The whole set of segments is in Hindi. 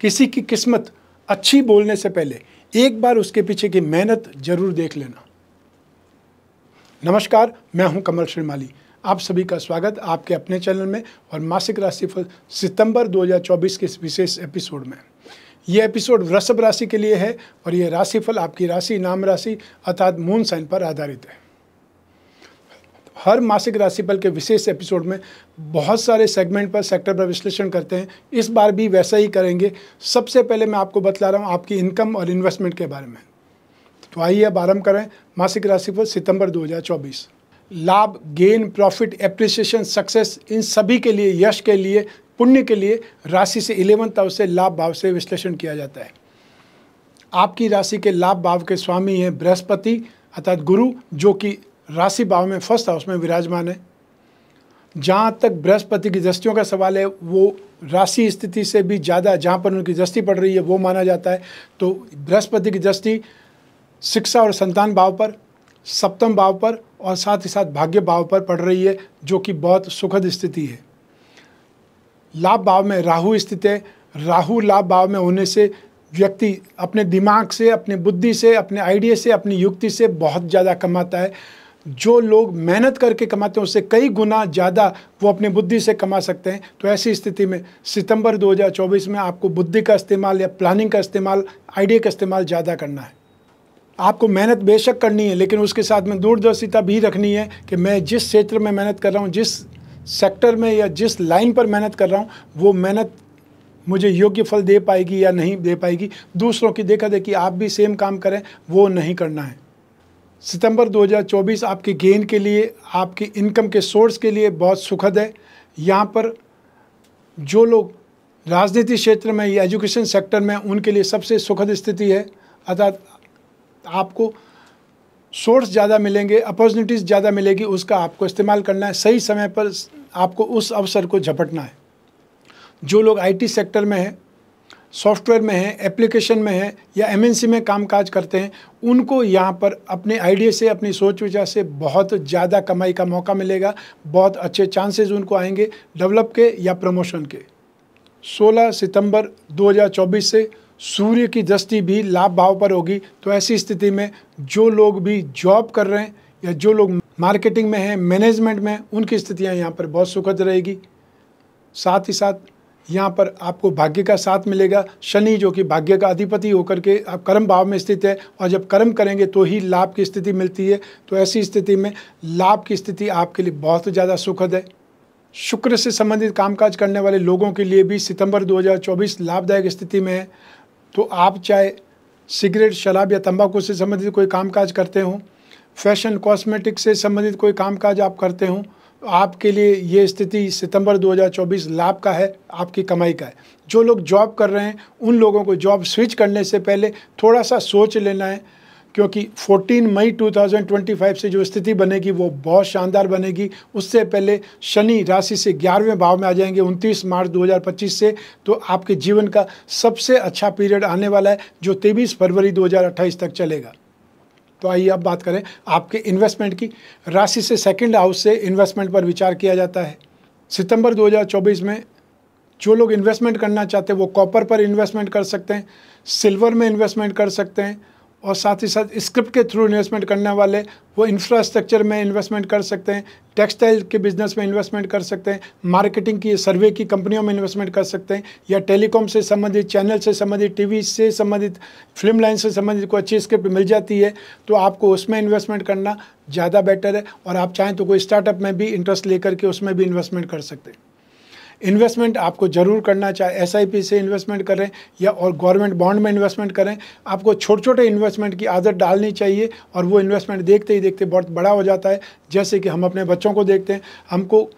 किसी की किस्मत अच्छी बोलने से पहले एक बार उसके पीछे की मेहनत जरूर देख लेना नमस्कार मैं हूं कमल श्रीमाली आप सभी का स्वागत आपके अपने चैनल में और मासिक राशिफल सितंबर 2024 के इस विशेष एपिसोड में यह एपिसोड वृषभ राशि के लिए है और यह राशिफल आपकी राशि नाम राशि अर्थात मून साइन पर आधारित है हर मासिक राशिफल के विशेष एपिसोड में बहुत सारे सेगमेंट पर सेक्टर पर विश्लेषण करते हैं इस बार भी वैसा ही करेंगे सबसे पहले मैं आपको बतला रहा हूँ आपकी इनकम और इन्वेस्टमेंट के बारे में तो आइए अब आरम्भ करें मासिक राशिफल सितंबर 2024 लाभ गेन प्रॉफिट एप्रिसिएशन सक्सेस इन सभी के लिए यश के लिए पुण्य के लिए राशि से इलेवंथ हाउस से लाभ भाव से विश्लेषण किया जाता है आपकी राशि के लाभ भाव के स्वामी हैं बृहस्पति अर्थात गुरु जो कि राशि भाव में फर्स्ट हाउस में विराजमान है जहाँ तक बृहस्पति की दृष्टियों का सवाल है वो राशि स्थिति से भी ज़्यादा जहाँ पर उनकी दृष्टि पड़ रही है वो माना जाता है तो बृहस्पति की दृष्टि शिक्षा और संतान भाव पर सप्तम भाव पर और साथ ही साथ भाग्य भाव पर पड़ रही है जो कि बहुत सुखद स्थिति है लाभ भाव में राहु स्थित है राहु लाभ भाव में होने से व्यक्ति अपने दिमाग से अपने बुद्धि से अपने आइडिया से अपनी युक्ति से बहुत ज़्यादा कमाता है जो लोग मेहनत करके कमाते हैं उससे कई गुना ज़्यादा वो अपनी बुद्धि से कमा सकते हैं तो ऐसी स्थिति में सितंबर 2024 में आपको बुद्धि का इस्तेमाल या प्लानिंग का इस्तेमाल आइडिया का इस्तेमाल ज़्यादा करना है आपको मेहनत बेशक करनी है लेकिन उसके साथ में दूरदर्शिता भी रखनी है कि मैं जिस क्षेत्र में मेहनत कर रहा हूँ जिस सेक्टर में या जिस लाइन पर मेहनत कर रहा हूँ वो मेहनत मुझे योग्य फल दे पाएगी या नहीं दे पाएगी दूसरों की देखा देखिए आप भी सेम काम करें वो नहीं करना है सितंबर 2024 आपके गेन के लिए आपकी इनकम के सोर्स के लिए बहुत सुखद है यहाँ पर जो लोग राजनीति क्षेत्र में या एजुकेशन सेक्टर में उनके लिए सबसे सुखद स्थिति है अर्थात आपको सोर्स ज़्यादा मिलेंगे अपॉर्चुनिटीज़ ज़्यादा मिलेगी उसका आपको इस्तेमाल करना है सही समय पर आपको उस अवसर को झपटना है जो लोग आईटी सेक्टर में है सॉफ्टवेयर में हैं एप्लीकेशन में हैं या एमएनसी में काम काज करते हैं उनको यहाँ पर अपने आइडिया से अपनी सोच विचार से बहुत ज़्यादा कमाई का मौका मिलेगा बहुत अच्छे चांसेस उनको आएंगे डेवलप के या प्रमोशन के 16 सितंबर 2024 से सूर्य की दृष्टि भी लाभ भाव पर होगी तो ऐसी स्थिति में जो लोग भी जॉब कर रहे हैं या जो लोग मार्केटिंग में हैं मैनेजमेंट में उनकी स्थितियाँ यहाँ पर बहुत सुखद रहेगी साथ ही साथ यहाँ पर आपको भाग्य का साथ मिलेगा शनि जो कि भाग्य का अधिपति होकर के आप कर्म भाव में स्थित है और जब कर्म करेंगे तो ही लाभ की स्थिति मिलती है तो ऐसी स्थिति में लाभ की स्थिति आपके लिए बहुत ज़्यादा सुखद है शुक्र से संबंधित कामकाज करने वाले लोगों के लिए भी सितंबर 2024 लाभदायक स्थिति में है तो आप चाहे सिगरेट शराब या तंबाकू से संबंधित कोई कामकाज करते हों फैशन कॉस्मेटिक से संबंधित कोई कामकाज आप करते हों आपके लिए ये स्थिति सितंबर 2024 लाभ का है आपकी कमाई का है जो लोग जॉब कर रहे हैं उन लोगों को जॉब स्विच करने से पहले थोड़ा सा सोच लेना है क्योंकि 14 मई 2025 से जो स्थिति बनेगी वो बहुत शानदार बनेगी उससे पहले शनि राशि से ग्यारहवें भाव में आ जाएंगे 29 मार्च 2025 से तो आपके जीवन का सबसे अच्छा पीरियड आने वाला है जो 23 फरवरी 2028 तक चलेगा तो आइए अब बात करें आपके इन्वेस्टमेंट की राशि से सेकंड हाउस से इन्वेस्टमेंट पर विचार किया जाता है सितंबर 2024 में जो लोग इन्वेस्टमेंट करना चाहते हैं वो कॉपर पर इन्वेस्टमेंट कर सकते हैं सिल्वर में इन्वेस्टमेंट कर सकते हैं और साथ ही साथ स्क्रिप्ट के थ्रू इन्वेस्टमेंट करने वाले वो इंफ्रास्ट्रक्चर में इन्वेस्टमेंट कर सकते हैं टेक्सटाइल के बिजनेस में इन्वेस्टमेंट कर सकते हैं मार्केटिंग की सर्वे की कंपनियों में इन्वेस्टमेंट कर सकते हैं या टेलीकॉम से संबंधित चैनल से संबंधित टीवी से संबंधित फिल्म लाइन से संबंधित कोई अच्छी स्क्रिप्ट मिल जाती है तो आपको उसमें इन्वेस्टमेंट करना ज़्यादा बेटर है और आप चाहें तो कोई स्टार्टअप में भी इंटरेस्ट लेकर के उसमें भी इन्वेस्टमेंट कर सकते हैं इन्वेस्टमेंट आपको ज़रूर करना चाहे एस से इन्वेस्टमेंट करें या और गवर्नमेंट बॉन्ड में इन्वेस्टमेंट करें आपको छोटे छोटे इन्वेस्टमेंट की आदत डालनी चाहिए और वो इन्वेस्टमेंट देखते ही देखते बहुत बड़ा हो जाता है जैसे कि हम अपने बच्चों को देखते हैं हमको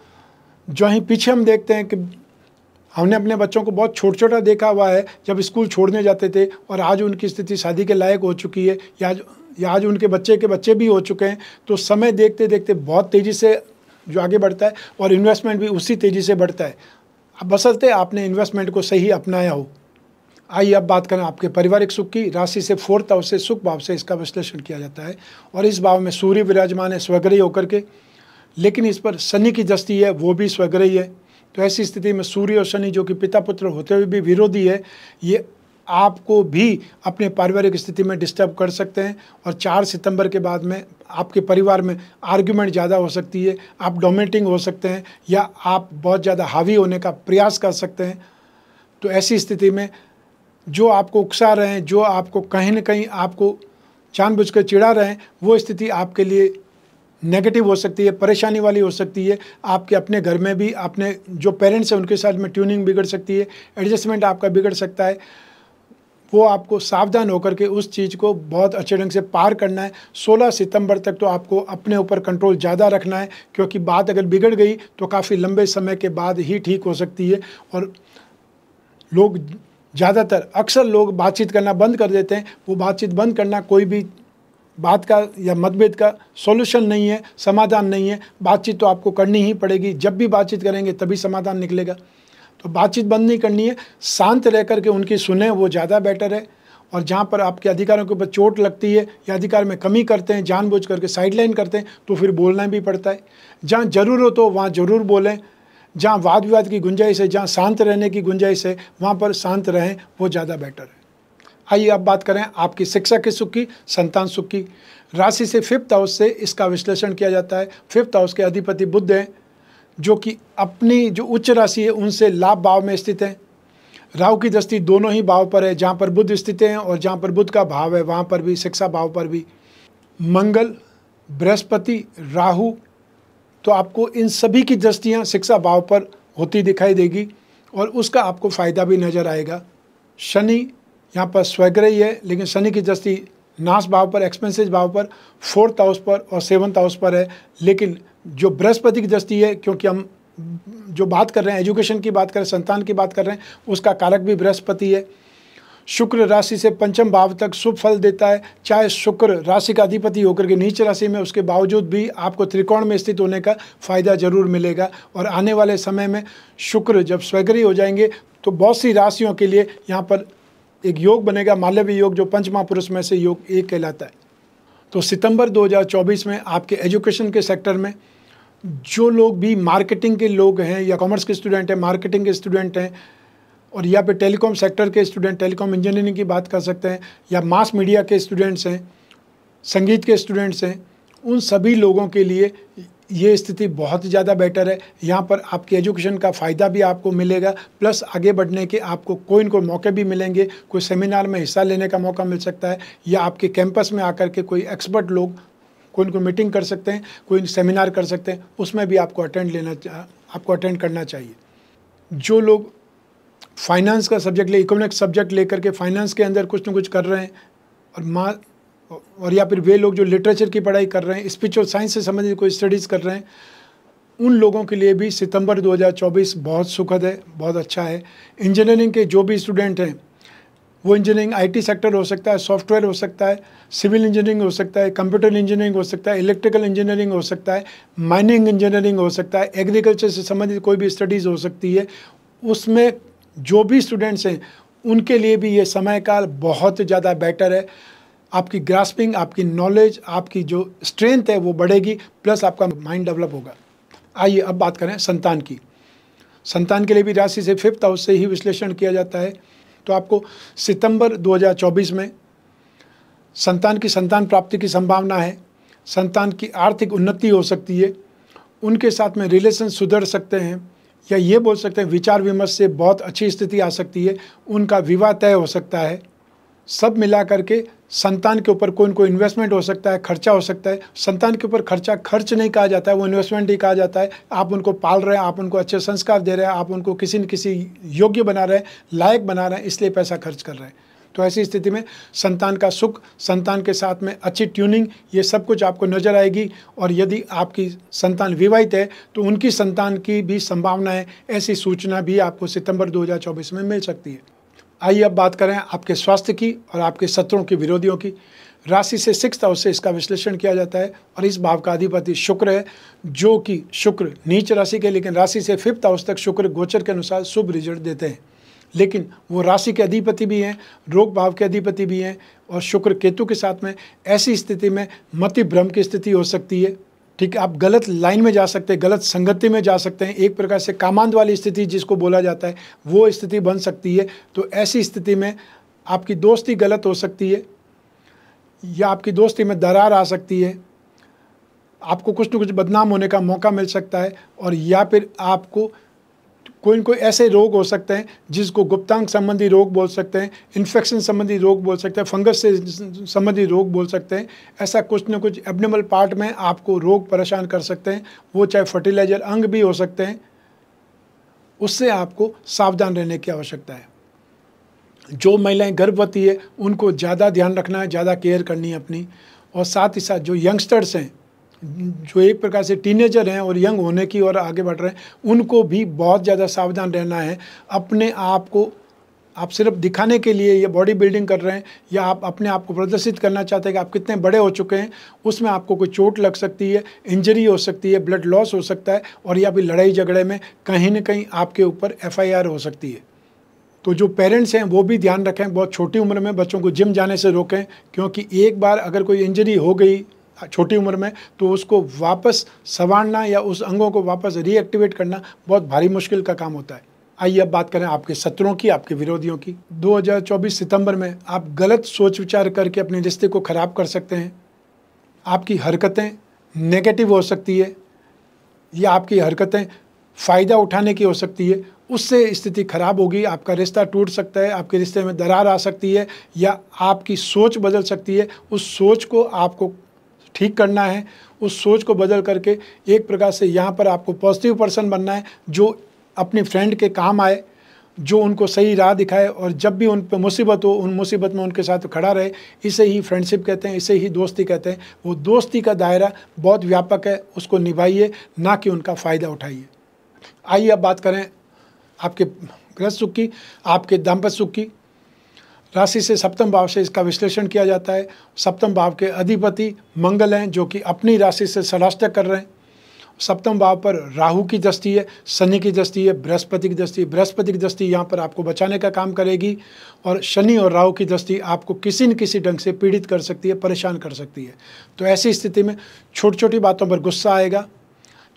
जो ही पीछे हम देखते हैं कि हमने अपने बच्चों को बहुत छोटा छोटा देखा हुआ है जब स्कूल छोड़ने जाते थे और आज उनकी स्थिति शादी के लायक हो चुकी है या या आज उनके बच्चे के बच्चे भी हो चुके हैं तो समय देखते देखते बहुत तेज़ी से जो आगे बढ़ता है और इन्वेस्टमेंट भी उसी तेज़ी से बढ़ता है अब बसलते आपने इन्वेस्टमेंट को सही अपनाया हो आइए अब बात करें आपके पारिवारिक सुख की राशि से फोर्थ हाउस से सुख भाव से इसका विश्लेषण किया जाता है और इस भाव में सूर्य विराजमान है स्वग्रही होकर के लेकिन इस पर शनि की दस्ती है वो भी स्वग्रही है तो ऐसी स्थिति में सूर्य और शनि जो कि पिता पुत्र होते हुए भी विरोधी है ये आपको भी अपने पारिवारिक स्थिति में डिस्टर्ब कर सकते हैं और चार सितंबर के बाद में आपके परिवार में आर्ग्यूमेंट ज़्यादा हो सकती है आप डोमिनेटिंग हो सकते हैं या आप बहुत ज़्यादा हावी होने का प्रयास कर सकते हैं तो ऐसी स्थिति में जो आपको उकसा रहे हैं जो आपको कहीं ना कहीं आपको जानबूझ कर चिड़ा रहे हैं वो स्थिति आपके लिए नेगेटिव हो सकती है परेशानी वाली हो सकती है आपके अपने घर में भी अपने जो पेरेंट्स हैं उनके साथ में ट्यूनिंग बिगड़ सकती है एडजस्टमेंट आपका बिगड़ सकता है वो आपको सावधान होकर के उस चीज़ को बहुत अच्छे ढंग से पार करना है 16 सितंबर तक तो आपको अपने ऊपर कंट्रोल ज़्यादा रखना है क्योंकि बात अगर बिगड़ गई तो काफ़ी लंबे समय के बाद ही ठीक हो सकती है और लोग ज़्यादातर अक्सर लोग बातचीत करना बंद कर देते हैं वो बातचीत बंद करना कोई भी बात का या मतभेद का सॉल्यूशन नहीं है समाधान नहीं है बातचीत तो आपको करनी ही पड़ेगी जब भी बातचीत करेंगे तभी समाधान निकलेगा तो बातचीत बंद नहीं करनी है शांत रह करके उनकी सुने वो ज़्यादा बेटर है और जहाँ पर आपके अधिकारों के ऊपर चोट लगती है या अधिकार में कमी करते हैं जानबूझ करके साइडलाइन करते हैं तो फिर बोलना भी पड़ता है जहाँ ज़रूर हो तो वहाँ ज़रूर बोलें जहाँ वाद विवाद की गुंजाइश है जहाँ शांत रहने की गुंजाइश है वहाँ पर शांत रहें वो ज़्यादा बेटर है आइए अब बात करें आपकी शिक्षा के सुख की संतान सुख की राशि से फिफ्थ हाउस से इसका विश्लेषण किया जाता है फिफ्थ हाउस के अधिपति बुद्ध हैं जो कि अपनी जो उच्च राशि है उनसे लाभ भाव में स्थित है राहु की दृष्टि दोनों ही भाव पर है जहाँ पर बुद्ध स्थित हैं और जहाँ पर बुद्ध का भाव है वहाँ पर भी शिक्षा भाव पर भी मंगल बृहस्पति राहु तो आपको इन सभी की दृष्टियाँ शिक्षा भाव पर होती दिखाई देगी और उसका आपको फ़ायदा भी नज़र आएगा शनि यहाँ पर स्वग्रही है लेकिन शनि की दृष्टि नाश भाव पर एक्सपेंसिव भाव पर फोर्थ हाउस पर और सेवन्थ हाउस पर है लेकिन जो बृहस्पति की दृष्टि है क्योंकि हम जो बात कर रहे हैं एजुकेशन की बात कर रहे हैं संतान की बात कर रहे हैं उसका कारक भी बृहस्पति है शुक्र राशि से पंचम भाव तक शुभ फल देता है चाहे शुक्र राशि का अधिपति होकर के नीच राशि में उसके बावजूद भी आपको त्रिकोण में स्थित होने का फायदा जरूर मिलेगा और आने वाले समय में शुक्र जब स्वगरी हो जाएंगे तो बहुत सी राशियों के लिए यहाँ पर एक योग बनेगा माल्यवी योग जो पंचमा पुरुष में से योग एक कहलाता है तो सितंबर 2024 में आपके एजुकेशन के सेक्टर में जो लोग भी मार्केटिंग के लोग हैं या कॉमर्स के स्टूडेंट हैं मार्केटिंग के स्टूडेंट हैं और या फिर टेलीकॉम सेक्टर के स्टूडेंट टेलीकॉम इंजीनियरिंग की बात कर सकते हैं या मास मीडिया के स्टूडेंट्स हैं संगीत के स्टूडेंट्स हैं उन सभी लोगों के लिए ये स्थिति बहुत ज़्यादा बेटर है यहाँ पर आपकी एजुकेशन का फ़ायदा भी आपको मिलेगा प्लस आगे बढ़ने के आपको कोई कोई मौके भी मिलेंगे कोई सेमिनार में हिस्सा लेने का मौका मिल सकता है या आपके कैंपस में आकर के कोई एक्सपर्ट लोग कोई उनको मीटिंग कर सकते हैं कोई सेमिनार कर सकते हैं उसमें भी आपको अटेंड लेना आपको अटेंड करना चाहिए जो लोग फाइनेंस का सब्जेक्ट ले इकोनॉमिक सब्जेक्ट लेकर के फाइनेंस के अंदर कुछ ना कुछ कर रहे हैं और माँ और या फिर वे लोग जो लिटरेचर की पढ़ाई कर रहे हैं स्पिरिचुअल साइंस से संबंधित कोई स्टडीज़ कर रहे हैं उन लोगों के लिए भी सितंबर 2024 बहुत सुखद है बहुत अच्छा है इंजीनियरिंग के जो भी स्टूडेंट हैं वो इंजीनियरिंग आईटी सेक्टर हो सकता है सॉफ्टवेयर हो सकता है सिविल इंजीनियरिंग हो सकता है कंप्यूटर इंजीनियरिंग हो सकता है इलेक्ट्रिकल इंजीनियरिंग हो सकता है माइनिंग इंजीनियरिंग हो सकता है एग्रीकल्चर से संबंधित कोई भी स्टडीज़ हो सकती है उसमें जो भी स्टूडेंट्स हैं उनके लिए भी ये समय काल बहुत ज़्यादा बेटर है आपकी ग्रास्पिंग आपकी नॉलेज आपकी जो स्ट्रेंथ है वो बढ़ेगी प्लस आपका माइंड डेवलप होगा आइए अब बात करें संतान की संतान के लिए भी राशि से फिफ्थ हाउस से ही विश्लेषण किया जाता है तो आपको सितंबर 2024 में संतान की संतान प्राप्ति की संभावना है संतान की आर्थिक उन्नति हो सकती है उनके साथ में रिलेशन सुधर सकते हैं या ये बोल सकते हैं विचार विमर्श से बहुत अच्छी स्थिति आ सकती है उनका विवाह तय हो सकता है सब मिला करके संतान के ऊपर कोई न कोई इन्वेस्टमेंट हो सकता है खर्चा हो सकता है संतान के ऊपर खर्चा खर्च नहीं कहा जाता है वो इन्वेस्टमेंट ही कहा जाता है आप उनको पाल रहे हैं आप उनको अच्छे संस्कार दे रहे हैं आप उनको किसी न किसी योग्य बना रहे हैं लायक बना रहे हैं इसलिए पैसा खर्च कर रहे हैं तो ऐसी स्थिति में संतान का सुख संतान के साथ में अच्छी ट्यूनिंग ये सब कुछ आपको नज़र आएगी और यदि आपकी संतान विवाहित है तो उनकी संतान की भी संभावनाएँ ऐसी सूचना भी आपको सितंबर 2024 में मिल सकती है आइए अब बात करें आपके स्वास्थ्य की और आपके शत्रुओं की विरोधियों की राशि से सिक्स हाउस से इसका विश्लेषण किया जाता है और इस भाव का अधिपति शुक्र है जो कि शुक्र नीच राशि के लेकिन राशि से फिफ्थ हाउस तक शुक्र गोचर के अनुसार शुभ रिजल्ट देते हैं लेकिन वो राशि के अधिपति भी हैं रोग भाव के अधिपति भी हैं और शुक्र केतु के साथ में ऐसी स्थिति में मति भ्रम की स्थिति हो सकती है ठीक है आप गलत लाइन में जा सकते हैं गलत संगति में जा सकते हैं एक प्रकार से कामांत वाली स्थिति जिसको बोला जाता है वो स्थिति बन सकती है तो ऐसी स्थिति में आपकी दोस्ती गलत हो सकती है या आपकी दोस्ती में दरार आ सकती है आपको कुछ न कुछ बदनाम होने का मौका मिल सकता है और या फिर आपको कोई कोई ऐसे रोग हो सकते हैं जिसको गुप्तांग संबंधी रोग बोल सकते हैं इन्फेक्शन संबंधी रोग बोल सकते हैं फंगस से संबंधी रोग बोल सकते हैं ऐसा कुछ न कुछ एबनमल पार्ट में आपको रोग परेशान कर सकते हैं वो चाहे फर्टिलाइजर अंग भी हो सकते हैं उससे आपको सावधान रहने की आवश्यकता है जो महिलाएं गर्भवती है उनको ज़्यादा ध्यान रखना है ज़्यादा केयर करनी है अपनी और साथ ही साथ जो यंगस्टर्स हैं जो एक प्रकार से टीनेजर हैं और यंग होने की ओर आगे बढ़ रहे हैं उनको भी बहुत ज़्यादा सावधान रहना है अपने आप को आप सिर्फ दिखाने के लिए या बॉडी बिल्डिंग कर रहे हैं या आप अपने आप को प्रदर्शित करना चाहते हैं कि आप कितने बड़े हो चुके हैं उसमें आपको कोई चोट लग सकती है इंजरी हो सकती है ब्लड लॉस हो सकता है और या भी लड़ाई झगड़े में कहीं ना कहीं आपके ऊपर एफआईआर हो सकती है तो जो पेरेंट्स हैं वो भी ध्यान रखें बहुत छोटी उम्र में बच्चों को जिम जाने से रोकें क्योंकि एक बार अगर कोई इंजरी हो गई छोटी उम्र में तो उसको वापस संवारना या उस अंगों को वापस रीएक्टिवेट करना बहुत भारी मुश्किल का काम होता है आइए अब बात करें आपके शत्रुओं की आपके विरोधियों की 2024 सितंबर में आप गलत सोच विचार करके अपने रिश्ते को ख़राब कर सकते हैं आपकी हरकतें नेगेटिव हो सकती है या आपकी हरकतें फ़ायदा उठाने की हो सकती है उससे स्थिति खराब होगी आपका रिश्ता टूट सकता है आपके रिश्ते में दरार आ सकती है या आपकी सोच बदल सकती है उस सोच को आपको ठीक करना है उस सोच को बदल करके एक प्रकार से यहाँ पर आपको पॉजिटिव पर्सन बनना है जो अपने फ्रेंड के काम आए जो उनको सही राह दिखाए और जब भी उन पर मुसीबत हो उन मुसीबत में उनके साथ खड़ा रहे इसे ही फ्रेंडशिप कहते हैं इसे ही दोस्ती कहते हैं वो दोस्ती का दायरा बहुत व्यापक है उसको निभाइए ना कि उनका फ़ायदा उठाइए आइए अब बात करें आपके गृह सुख की आपके दाम्पत्य सुख की राशि से सप्तम भाव से इसका विश्लेषण किया जाता है सप्तम भाव के अधिपति मंगल हैं जो कि अपनी राशि से सराष्ट कर रहे हैं सप्तम भाव पर राहु की दृष्टि है शनि की दृष्टि है बृहस्पति की दृष्टि बृहस्पति की दृष्टि यहाँ पर आपको बचाने का काम करेगी और शनि और राहु की दृष्टि आपको किसी न किसी ढंग से पीड़ित कर सकती है परेशान कर सकती है तो ऐसी स्थिति में छोटी छोटी बातों पर गुस्सा आएगा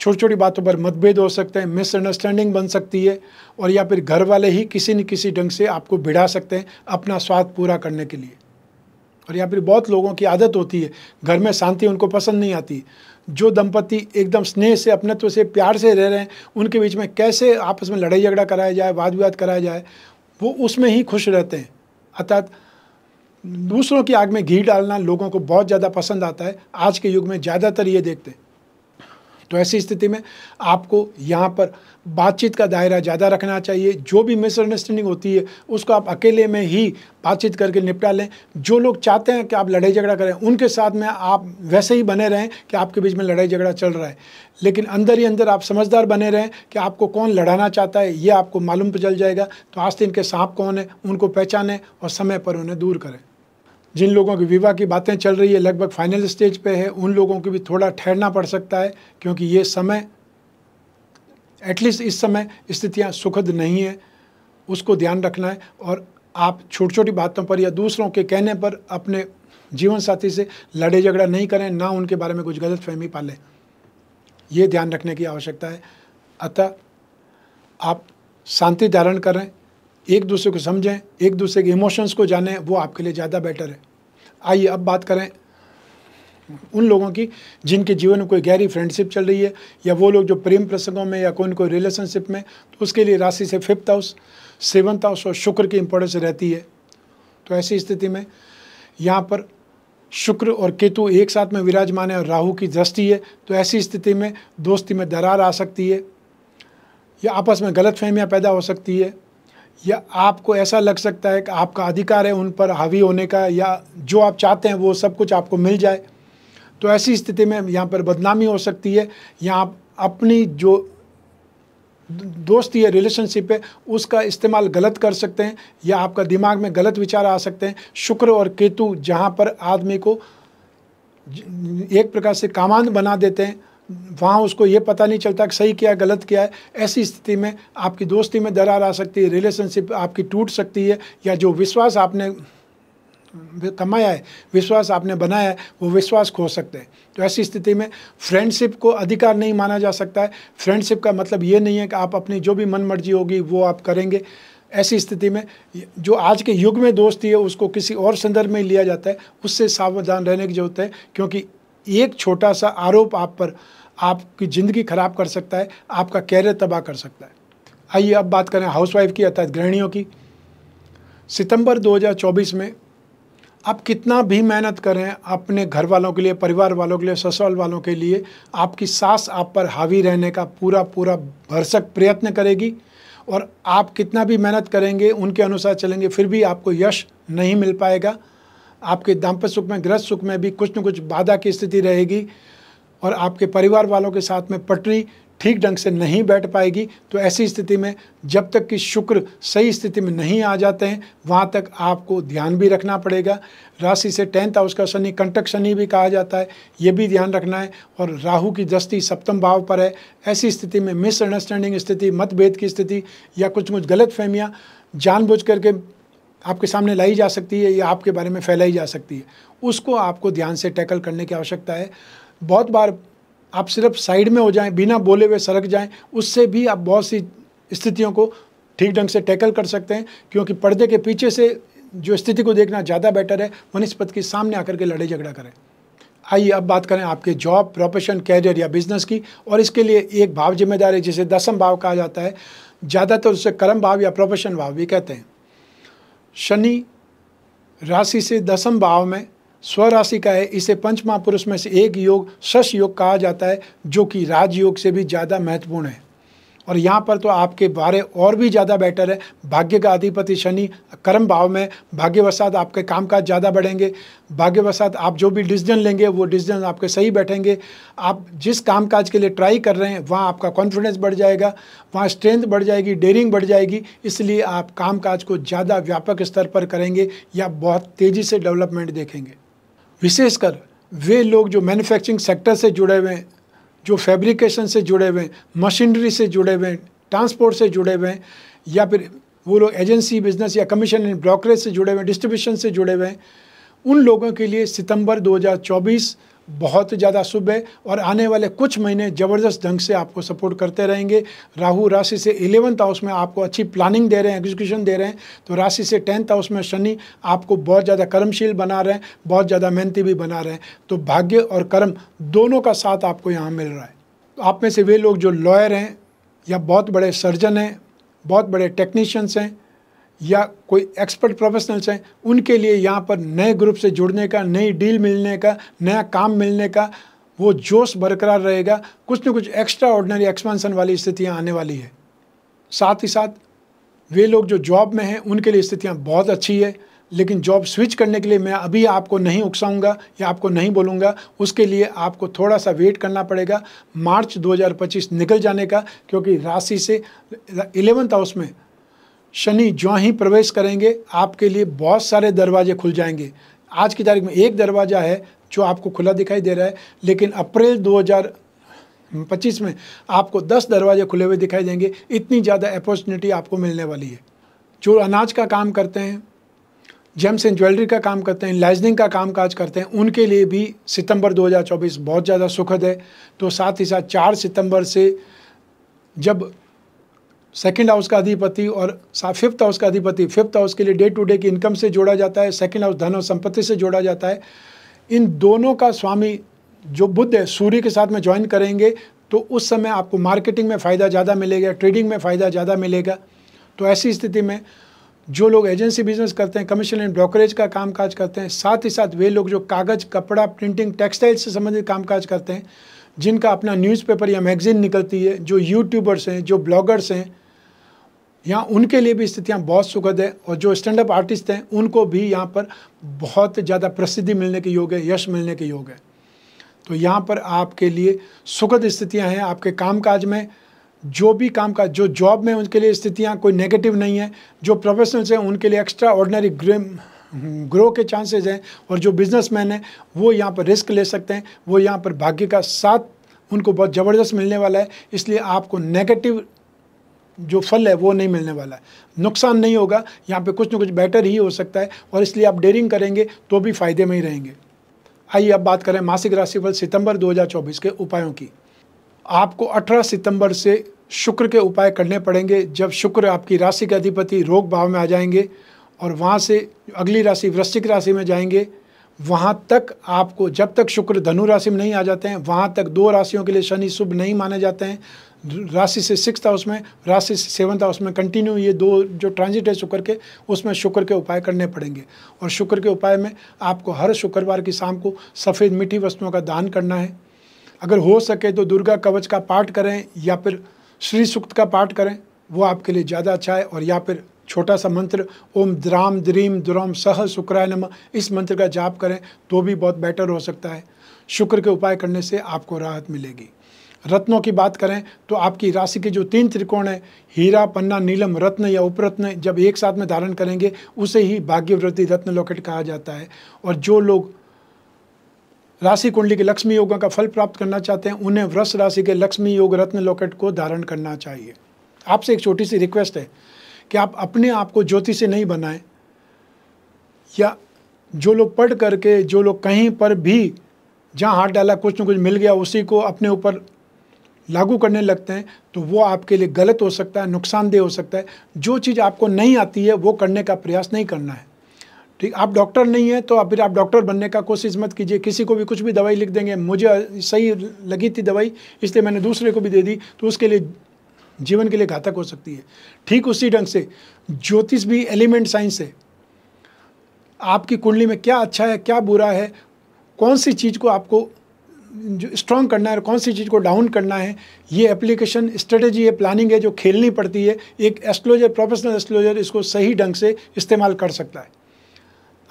छोटी छोटी बातों पर मतभेद हो सकते हैं मिसअंडरस्टैंडिंग बन सकती है और या फिर घर वाले ही किसी न किसी ढंग से आपको भिड़ा सकते हैं अपना स्वाद पूरा करने के लिए और या फिर बहुत लोगों की आदत होती है घर में शांति उनको पसंद नहीं आती जो दंपति एकदम स्नेह से अपनत्व से प्यार से रह रहे हैं उनके बीच में कैसे आपस में लड़ाई झगड़ा कराया जाए वाद विवाद कराया जाए वो उसमें ही खुश रहते हैं अर्थात दूसरों की आग में घी डालना लोगों को बहुत ज़्यादा पसंद आता है आज के युग में ज़्यादातर ये देखते हैं तो ऐसी स्थिति में आपको यहाँ पर बातचीत का दायरा ज़्यादा रखना चाहिए जो भी मिसअंडरस्टैंडिंग होती है उसको आप अकेले में ही बातचीत करके निपटा लें जो लोग चाहते हैं कि आप लड़ाई झगड़ा करें उनके साथ में आप वैसे ही बने रहें कि आपके बीच में लड़ाई झगड़ा चल रहा है लेकिन अंदर ही अंदर आप समझदार बने रहें कि आपको कौन लड़ाना चाहता है ये आपको मालूम तो चल जाएगा तो आस्तीन के सांप कौन है उनको पहचानें और समय पर उन्हें दूर करें जिन लोगों के विवाह की बातें चल रही है लगभग फाइनल स्टेज पे है उन लोगों को भी थोड़ा ठहरना पड़ सकता है क्योंकि ये समय एटलीस्ट इस समय स्थितियाँ सुखद नहीं है उसको ध्यान रखना है और आप छोटी छोटी बातों पर या दूसरों के कहने पर अपने जीवन साथी से लड़े झगड़ा नहीं करें ना उनके बारे में कुछ गलत फहमी पालें ये ध्यान रखने की आवश्यकता है अतः आप शांति धारण करें एक दूसरे को समझें एक दूसरे के इमोशंस को जानें वो आपके लिए ज़्यादा बेटर है आइए अब बात करें उन लोगों की जिनके जीवन में कोई गहरी फ्रेंडशिप चल रही है या वो लोग जो प्रेम प्रसंगों में या कोई कोई रिलेशनशिप में तो उसके लिए राशि से फिफ्थ हाउस सेवन्थ हाउस और शुक्र की इम्पोर्टेंस रहती है तो ऐसी स्थिति में यहाँ पर शुक्र और केतु एक साथ में विराजमान है और राहु की दृष्टि है तो ऐसी स्थिति में दोस्ती में दरार आ सकती है या आपस में गलत फहमियाँ पैदा हो सकती है या आपको ऐसा लग सकता है कि आपका अधिकार है उन पर हावी होने का या जो आप चाहते हैं वो सब कुछ आपको मिल जाए तो ऐसी स्थिति में यहाँ पर बदनामी हो सकती है या आप अपनी जो दोस्ती है रिलेशनशिप है उसका इस्तेमाल गलत कर सकते हैं या आपका दिमाग में गलत विचार आ सकते हैं शुक्र और केतु जहाँ पर आदमी को एक प्रकार से कामान बना देते हैं वहाँ उसको ये पता नहीं चलता कि सही किया गलत क्या है ऐसी स्थिति में आपकी दोस्ती में दरार आ सकती है रिलेशनशिप आपकी टूट सकती है या जो विश्वास आपने कमाया है विश्वास आपने बनाया है वो विश्वास खो सकते हैं तो ऐसी स्थिति में फ्रेंडशिप को अधिकार नहीं माना जा सकता है फ्रेंडशिप का मतलब ये नहीं है कि आप अपनी जो भी मन मर्जी होगी वो आप करेंगे ऐसी स्थिति में जो आज के युग में दोस्ती है उसको किसी और संदर्भ में लिया जाता है उससे सावधान रहने की जरूरत है क्योंकि एक छोटा सा आरोप आप पर आपकी ज़िंदगी ख़राब कर सकता है आपका कैरियर तबाह कर सकता है आइए अब बात करें हाउसवाइफ की अर्थात गृहणियों की सितंबर 2024 में आप कितना भी मेहनत करें अपने घर वालों के लिए परिवार वालों के लिए ससुराल वालों के लिए आपकी सास आप पर हावी रहने का पूरा पूरा भरसक प्रयत्न करेगी और आप कितना भी मेहनत करेंगे उनके अनुसार चलेंगे फिर भी आपको यश नहीं मिल पाएगा आपके दाम्पत्य सुख में गृह सुख में भी कुछ न कुछ बाधा की स्थिति रहेगी और आपके परिवार वालों के साथ में पटरी ठीक ढंग से नहीं बैठ पाएगी तो ऐसी स्थिति में जब तक कि शुक्र सही स्थिति में नहीं आ जाते हैं वहाँ तक आपको ध्यान भी रखना पड़ेगा राशि से टेंथ हाउस का शनि कंटक शनि भी कहा जाता है ये भी ध्यान रखना है और राहु की दृष्टि सप्तम भाव पर है ऐसी स्थिति में मिसअंडरस्टैंडिंग स्थिति मतभेद की स्थिति या कुछ कुछ गलत फहमियाँ जानबूझ करके आपके सामने लाई जा सकती है या आपके बारे में फैलाई जा सकती है उसको आपको ध्यान से टैकल करने की आवश्यकता है बहुत बार आप सिर्फ साइड में हो जाएं बिना बोले हुए सरक जाएं उससे भी आप बहुत सी स्थितियों को ठीक ढंग से टैकल कर सकते हैं क्योंकि पर्दे के पीछे से जो स्थिति को देखना ज़्यादा बेटर है वनस्पत के सामने आकर के लड़ाई झगड़ा करें आइए अब बात करें आपके जॉब प्रोफेशन कैरियर या बिजनेस की और इसके लिए एक भाव जिम्मेदार है जिसे दसम भाव कहा जाता है ज़्यादातर उसे कर्म भाव या प्रोफेशन भाव भी कहते हैं शनि राशि से दसम भाव में स्वराशि का है इसे पंच महापुरुष में से एक योग शश योग कहा जाता है जो कि राजयोग से भी ज़्यादा महत्वपूर्ण है और यहाँ पर तो आपके बारे और भी ज़्यादा बेटर है भाग्य का अधिपति शनि कर्म भाव में भाग्यवसात आपके काम काज ज़्यादा बढ़ेंगे भाग्यवसात आप जो भी डिसीजन लेंगे वो डिसीजन आपके सही बैठेंगे आप जिस काम काज के लिए ट्राई कर रहे हैं वहाँ आपका कॉन्फिडेंस बढ़ जाएगा वहाँ स्ट्रेंथ बढ़ जाएगी डेयरिंग बढ़ जाएगी इसलिए आप काम काज को ज़्यादा व्यापक स्तर पर करेंगे या बहुत तेज़ी से डेवलपमेंट देखेंगे विशेषकर वे लोग जो मैन्युफैक्चरिंग सेक्टर से जुड़े हुए हैं जो फैब्रिकेशन से जुड़े हुए हैं मशीनरी से जुड़े हुए हैं ट्रांसपोर्ट से जुड़े हुए हैं या फिर वो लोग एजेंसी बिजनेस या कमीशन एंड ब्रोकरेज से जुड़े हुए हैं डिस्ट्रीब्यूशन से जुड़े हुए हैं उन लोगों के लिए सितंबर 2024 बहुत ज़्यादा शुभ है और आने वाले कुछ महीने ज़बरदस्त ढंग से आपको सपोर्ट करते रहेंगे राहु राशि से इलेवंथ हाउस में आपको अच्छी प्लानिंग दे रहे हैं एग्जीक्यूशन दे रहे हैं तो राशि से टेंथ हाउस में शनि आपको बहुत ज़्यादा कर्मशील बना रहे हैं बहुत ज़्यादा मेहनती भी बना रहे हैं तो भाग्य और कर्म दोनों का साथ आपको यहाँ मिल रहा है तो आप में से वे लोग जो लॉयर हैं या बहुत बड़े सर्जन हैं बहुत बड़े टेक्नीशियंस हैं या कोई एक्सपर्ट प्रोफेशनल्स हैं उनके लिए यहाँ पर नए ग्रुप से जुड़ने का नई डील मिलने का नया काम मिलने का वो जोश बरकरार रहेगा कुछ न कुछ एक्स्ट्रा ऑर्डनरी एक्सपेंशन वाली स्थितियाँ आने वाली है साथ ही साथ वे लोग जो जॉब में हैं उनके लिए स्थितियाँ बहुत अच्छी है लेकिन जॉब स्विच करने के लिए मैं अभी आपको नहीं उकसाऊंगा या आपको नहीं बोलूंगा उसके लिए आपको थोड़ा सा वेट करना पड़ेगा मार्च 2025 निकल जाने का क्योंकि राशि से इलेवंथ हाउस में शनि जो ही प्रवेश करेंगे आपके लिए बहुत सारे दरवाजे खुल जाएंगे आज की तारीख में एक दरवाज़ा है जो आपको खुला दिखाई दे रहा है लेकिन अप्रैल 2025 में आपको 10 दरवाजे खुले हुए दिखाई देंगे इतनी ज़्यादा अपॉर्चुनिटी आपको मिलने वाली है जो अनाज का काम करते हैं जेम्स एंड ज्वेलरी का काम करते हैं लाइजनिंग का काम काज करते हैं उनके लिए भी सितंबर 2024 बहुत ज़्यादा सुखद है तो साथ ही साथ 4 सितंबर से जब सेकंड हाउस का अधिपति और फिफ्थ हाउस का अधिपति फिफ्थ हाउस के लिए डे टू डे की इनकम से जोड़ा जाता है सेकंड हाउस धन और संपत्ति से जोड़ा जाता है इन दोनों का स्वामी जो बुद्ध है सूर्य के साथ में ज्वाइन करेंगे तो उस समय आपको मार्केटिंग में फ़ायदा ज़्यादा मिलेगा ट्रेडिंग में फ़ायदा ज़्यादा मिलेगा तो ऐसी स्थिति में जो लोग एजेंसी बिजनेस करते हैं कमीशन एंड ब्रोकरेज का कामकाज करते हैं साथ ही साथ वे लोग जो कागज़ कपड़ा प्रिंटिंग टेक्सटाइल से संबंधित कामकाज करते हैं जिनका अपना न्यूज़पेपर या मैगज़ीन निकलती है जो यूट्यूबर्स हैं जो ब्लॉगर्स हैं यहाँ उनके लिए भी स्थितियाँ बहुत सुखद है और जो स्टैंड अप आर्टिस्ट हैं उनको भी यहाँ पर बहुत ज़्यादा प्रसिद्धि मिलने के योग है यश मिलने के योग है तो यहाँ पर आपके लिए सुखद स्थितियाँ हैं आपके कामकाज में जो भी काम काज जो जॉब में उनके लिए स्थितियाँ कोई नेगेटिव नहीं है जो प्रोफेशनल्स हैं उनके लिए एक्स्ट्रा ऑर्डनरी ग्रो के चांसेज हैं और जो बिजनेसमैन हैं वो यहाँ पर रिस्क ले सकते हैं वो यहाँ पर भाग्य का साथ उनको बहुत ज़बरदस्त मिलने वाला है इसलिए आपको नेगेटिव जो फल है वो नहीं मिलने वाला है नुकसान नहीं होगा यहाँ पे कुछ ना कुछ बेटर ही हो सकता है और इसलिए आप डेयरिंग करेंगे तो भी फायदे में ही रहेंगे आइए अब बात करें मासिक राशिफल सितंबर 2024 के उपायों की आपको 18 सितंबर से शुक्र के उपाय करने पड़ेंगे जब शुक्र आपकी राशि के अधिपति रोग भाव में आ जाएंगे और वहाँ से अगली राशि वृश्चिक राशि में जाएंगे वहाँ तक आपको जब तक शुक्र धनु राशि में नहीं आ जाते हैं वहाँ तक दो राशियों के लिए शनि शुभ नहीं माने जाते हैं राशि से सिक्स हाउस में राशि से सेवन्थ हाउस में कंटिन्यू ये दो जो ट्रांजिट है शुक्र के उसमें शुक्र के उपाय करने पड़ेंगे और शुक्र के उपाय में आपको हर शुक्रवार की शाम को सफ़ेद मीठी वस्तुओं का दान करना है अगर हो सके तो दुर्गा कवच का पाठ करें या फिर श्री सूक्त का पाठ करें वो आपके लिए ज़्यादा अच्छा है और या फिर छोटा सा मंत्र ओम द्राम द्रीम द्रोम सह शुक्राय नम इस मंत्र का जाप करें तो भी बहुत बेटर हो सकता है शुक्र के उपाय करने से आपको राहत मिलेगी रत्नों की बात करें तो आपकी राशि के जो तीन त्रिकोण हैं हीरा पन्ना नीलम रत्न या उपरत्न जब एक साथ में धारण करेंगे उसे ही भाग्यवृद्धि रत्न लॉकेट कहा जाता है और जो लोग राशि कुंडली के लक्ष्मी योगों का फल प्राप्त करना चाहते हैं उन्हें वृष राशि के लक्ष्मी योग रत्न लॉकेट को धारण करना चाहिए आपसे एक छोटी सी रिक्वेस्ट है कि आप अपने आप को ज्योति से नहीं बनाएं या जो लोग पढ़ करके जो लोग कहीं पर भी जहाँ हाथ डाला कुछ न कुछ मिल गया उसी को अपने ऊपर लागू करने लगते हैं तो वो आपके लिए गलत हो सकता है नुकसानदेह हो सकता है जो चीज़ आपको नहीं आती है वो करने का प्रयास नहीं करना है ठीक आप डॉक्टर नहीं है तो फिर आप डॉक्टर बनने का कोशिश मत कीजिए किसी को भी कुछ भी दवाई लिख देंगे मुझे सही लगी थी दवाई इसलिए मैंने दूसरे को भी दे दी तो उसके लिए जीवन के लिए घातक हो सकती है ठीक उसी ढंग से ज्योतिष भी एलिमेंट साइंस है आपकी कुंडली में क्या अच्छा है क्या बुरा है कौन सी चीज़ को आपको जो स्ट्रॉन्ग करना है और कौन सी चीज़ को डाउन करना है ये एप्लीकेशन स्ट्रेटेजी है प्लानिंग है जो खेलनी पड़ती है एक एस्ट्रोलॉजर प्रोफेशनल एस्ट्रोलॉजर इसको सही ढंग से इस्तेमाल कर सकता है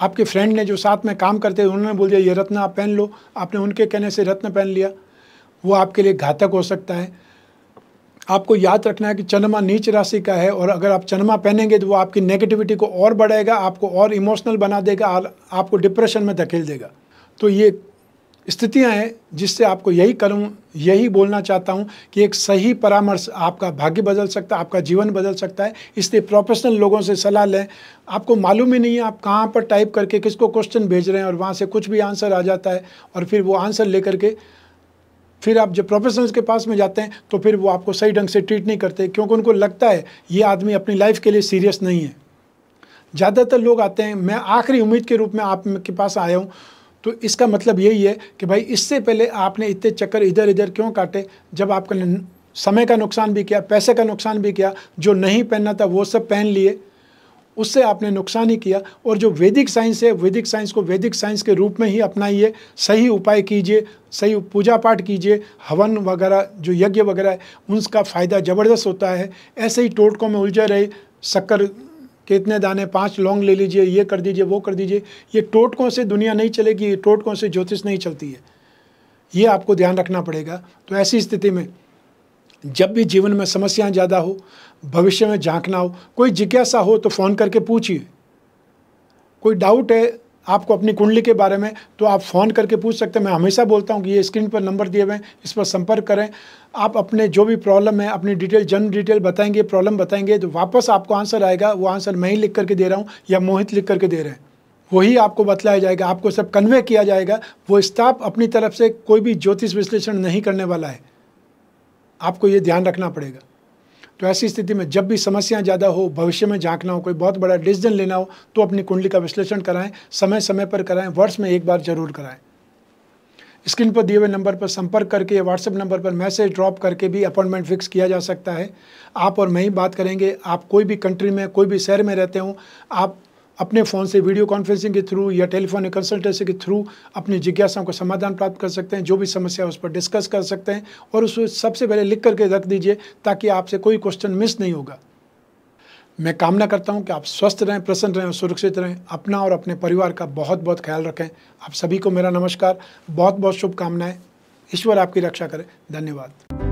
आपके फ्रेंड ने जो साथ में काम करते थे उन्होंने बोल दिया ये रत्न आप पहन लो आपने उनके कहने से रत्न पहन लिया वो आपके लिए घातक हो सकता है आपको याद रखना है कि चंद्रमा नीच राशि का है और अगर आप चंद्रमा पहनेंगे तो वो आपकी नेगेटिविटी को और बढ़ाएगा आपको और इमोशनल बना देगा और आपको डिप्रेशन में धकेल देगा तो ये स्थितियां हैं जिससे आपको यही करूं यही बोलना चाहता हूं कि एक सही परामर्श आपका भाग्य बदल सकता है आपका जीवन बदल सकता है इसलिए प्रोफेशनल लोगों से सलाह लें आपको मालूम ही नहीं है आप कहां पर टाइप करके किसको क्वेश्चन भेज रहे हैं और वहां से कुछ भी आंसर आ जाता है और फिर वो आंसर लेकर के फिर आप जब प्रोफेशनल्स के पास में जाते हैं तो फिर वो आपको सही ढंग से ट्रीट नहीं करते क्योंकि उनको लगता है ये आदमी अपनी लाइफ के लिए सीरियस नहीं है ज़्यादातर लोग आते हैं मैं आखिरी उम्मीद के रूप में आपके पास आया हूँ तो इसका मतलब यही है कि भाई इससे पहले आपने इतने चक्कर इधर इधर क्यों काटे जब आपका समय का नुकसान भी किया पैसे का नुकसान भी किया जो नहीं पहनना था वो सब पहन लिए उससे आपने नुकसान ही किया और जो वैदिक साइंस है वैदिक साइंस को वैदिक साइंस के रूप में ही अपनाइए सही उपाय कीजिए सही पूजा पाठ कीजिए हवन वगैरह जो यज्ञ वगैरह है उनका फ़ायदा ज़बरदस्त होता है ऐसे ही टोटकों में उलझा रहे शक्कर कि इतने दाने पांच लौंग ले लीजिए ये कर दीजिए वो कर दीजिए ये टोटकों से दुनिया नहीं चलेगी ये टोटकों से ज्योतिष नहीं चलती है ये आपको ध्यान रखना पड़ेगा तो ऐसी स्थिति में जब भी जीवन में समस्याएं ज़्यादा हो भविष्य में झांकना हो कोई जिज्ञासा हो तो फ़ोन करके पूछिए कोई डाउट है आपको अपनी कुंडली के बारे में तो आप फ़ोन करके पूछ सकते हैं मैं हमेशा बोलता हूँ कि ये स्क्रीन पर नंबर दिए हुए हैं इस पर संपर्क करें आप अपने जो भी प्रॉब्लम है अपनी डिटेल जन्म डिटेल बताएंगे प्रॉब्लम बताएंगे तो वापस आपको आंसर आएगा वो आंसर मैं ही लिख करके दे रहा हूँ या मोहित लिख करके दे रहे हैं वही आपको बतलाया जाएगा आपको सब कन्वे किया जाएगा वो स्टाफ अपनी तरफ से कोई भी ज्योतिष विश्लेषण नहीं करने वाला है आपको ये ध्यान रखना पड़ेगा तो ऐसी स्थिति में जब भी समस्याएं ज़्यादा हो भविष्य में झांकना हो कोई बहुत बड़ा डिसीजन लेना हो तो अपनी कुंडली का विश्लेषण कराएं समय समय पर कराएं वर्ष में एक बार जरूर कराएं स्क्रीन पर दिए हुए नंबर पर संपर्क करके या व्हाट्सएप नंबर पर मैसेज ड्रॉप करके भी अपॉइंटमेंट फिक्स किया जा सकता है आप और मैं ही बात करेंगे आप कोई भी कंट्री में कोई भी शहर में रहते हों आप अपने फ़ोन से वीडियो कॉन्फ्रेंसिंग के थ्रू या टेलीफोनिक कंसल्टेंसी के थ्रू अपनी जिज्ञासाओं का समाधान प्राप्त कर सकते हैं जो भी समस्या है उस पर डिस्कस कर सकते हैं और उसको सबसे पहले लिख करके रख दीजिए ताकि आपसे कोई क्वेश्चन मिस नहीं होगा मैं कामना करता हूं कि आप स्वस्थ रहें प्रसन्न रहें और सुरक्षित रहें अपना और अपने परिवार का बहुत बहुत ख्याल रखें आप सभी को मेरा नमस्कार बहुत बहुत शुभकामनाएं ईश्वर आपकी रक्षा करें धन्यवाद